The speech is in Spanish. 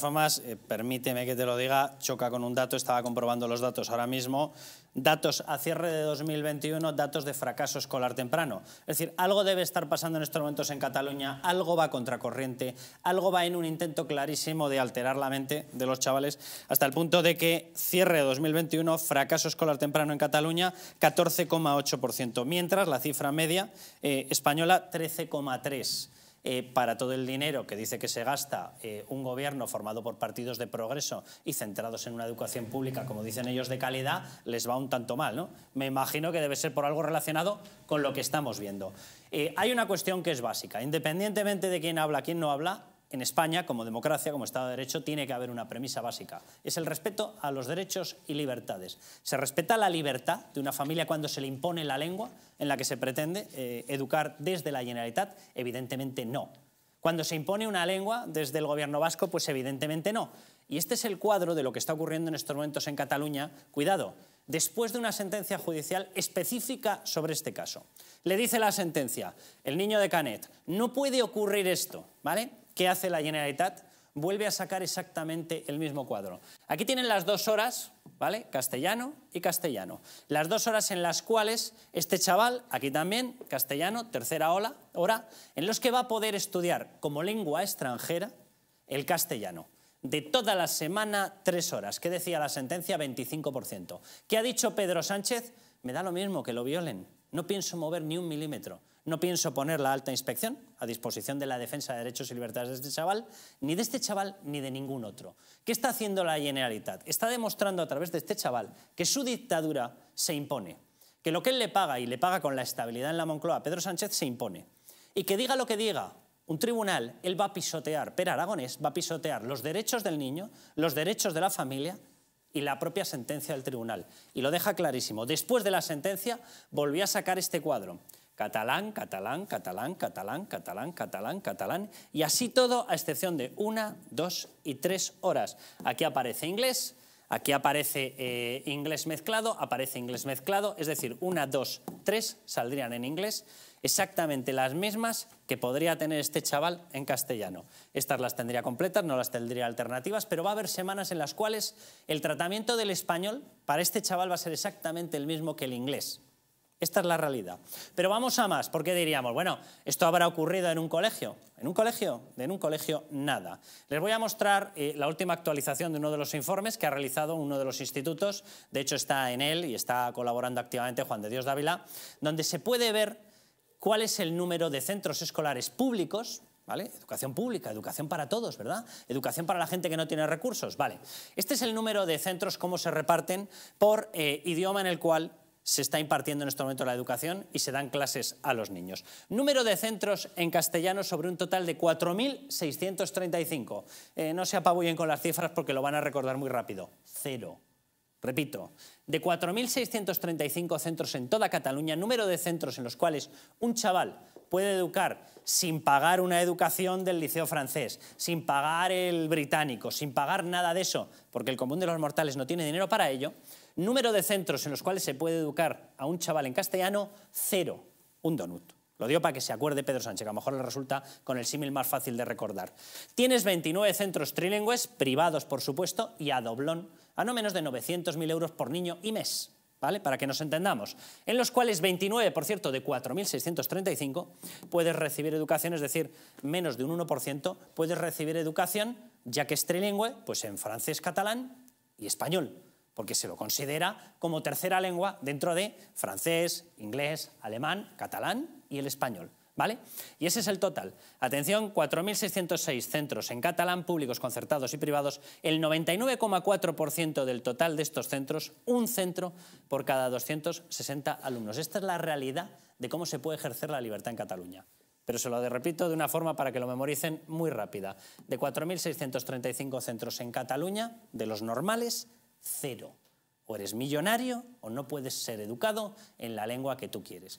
Famas, eh, permíteme que te lo diga, choca con un dato, estaba comprobando los datos ahora mismo, datos a cierre de 2021, datos de fracaso escolar temprano. Es decir, algo debe estar pasando en estos momentos en Cataluña, algo va contracorriente, algo va en un intento clarísimo de alterar la mente de los chavales, hasta el punto de que cierre de 2021, fracaso escolar temprano en Cataluña, 14,8%, mientras la cifra media eh, española, 13,3%. Eh, para todo el dinero que dice que se gasta eh, un gobierno formado por partidos de progreso y centrados en una educación pública, como dicen ellos, de calidad, les va un tanto mal. ¿no? Me imagino que debe ser por algo relacionado con lo que estamos viendo. Eh, hay una cuestión que es básica. Independientemente de quién habla, quién no habla, en España, como democracia, como Estado de Derecho, tiene que haber una premisa básica. Es el respeto a los derechos y libertades. Se respeta la libertad de una familia cuando se le impone la lengua en la que se pretende eh, educar desde la Generalitat. Evidentemente no. Cuando se impone una lengua desde el gobierno vasco, pues evidentemente no. Y este es el cuadro de lo que está ocurriendo en estos momentos en Cataluña. Cuidado, después de una sentencia judicial específica sobre este caso. Le dice la sentencia, el niño de Canet, no puede ocurrir esto, ¿vale? ¿Qué hace la Generalitat? Vuelve a sacar exactamente el mismo cuadro. Aquí tienen las dos horas, ¿vale? Castellano y castellano. Las dos horas en las cuales este chaval, aquí también, castellano, tercera ola, hora, en los que va a poder estudiar como lengua extranjera el castellano de toda la semana tres horas. ¿Qué decía la sentencia? 25%. ¿Qué ha dicho Pedro Sánchez? Me da lo mismo que lo violen. No pienso mover ni un milímetro. No pienso poner la alta inspección a disposición de la defensa de derechos y libertades de este chaval, ni de este chaval ni de ningún otro. ¿Qué está haciendo la Generalitat? Está demostrando a través de este chaval que su dictadura se impone, que lo que él le paga y le paga con la estabilidad en la Moncloa Pedro Sánchez se impone. Y que diga lo que diga, un tribunal, él va a pisotear, Per Aragonés va a pisotear los derechos del niño, los derechos de la familia y la propia sentencia del tribunal. Y lo deja clarísimo. Después de la sentencia volvió a sacar este cuadro. Catalán, catalán, catalán, catalán, catalán, catalán, catalán. Y así todo, a excepción de una, dos y tres horas. Aquí aparece inglés, aquí aparece eh, inglés mezclado, aparece inglés mezclado. Es decir, una, dos, tres saldrían en inglés exactamente las mismas que podría tener este chaval en castellano. Estas las tendría completas, no las tendría alternativas, pero va a haber semanas en las cuales el tratamiento del español para este chaval va a ser exactamente el mismo que el inglés. Esta es la realidad. Pero vamos a más, porque diríamos, bueno, esto habrá ocurrido en un colegio. ¿En un colegio? En un colegio, nada. Les voy a mostrar eh, la última actualización de uno de los informes que ha realizado uno de los institutos, de hecho está en él y está colaborando activamente Juan de Dios Dávila, donde se puede ver cuál es el número de centros escolares públicos, ¿vale? Educación pública, educación para todos, ¿verdad? Educación para la gente que no tiene recursos, ¿vale? Este es el número de centros, cómo se reparten por eh, idioma en el cual se está impartiendo en este momento la educación y se dan clases a los niños. Número de centros en castellano sobre un total de 4.635. Eh, no se apabullen con las cifras porque lo van a recordar muy rápido. Cero. Repito, de 4.635 centros en toda Cataluña, número de centros en los cuales un chaval puede educar sin pagar una educación del liceo francés, sin pagar el británico, sin pagar nada de eso, porque el común de los mortales no tiene dinero para ello, número de centros en los cuales se puede educar a un chaval en castellano, cero, un donut. Lo dio para que se acuerde Pedro Sánchez, que a lo mejor le resulta con el símil más fácil de recordar. Tienes 29 centros trilingües, privados por supuesto, y a doblón, a no menos de 900.000 euros por niño y mes. ¿Vale? Para que nos entendamos, en los cuales 29, por cierto, de 4.635 puedes recibir educación, es decir, menos de un 1% puedes recibir educación, ya que es trilingüe, pues en francés, catalán y español porque se lo considera como tercera lengua dentro de francés, inglés, alemán, catalán y el español. ¿Vale? Y ese es el total. Atención, 4.606 centros en catalán, públicos, concertados y privados. El 99,4% del total de estos centros, un centro por cada 260 alumnos. Esta es la realidad de cómo se puede ejercer la libertad en Cataluña. Pero se lo repito de una forma para que lo memoricen muy rápida. De 4.635 centros en Cataluña, de los normales, cero. O eres millonario o no puedes ser educado en la lengua que tú quieres.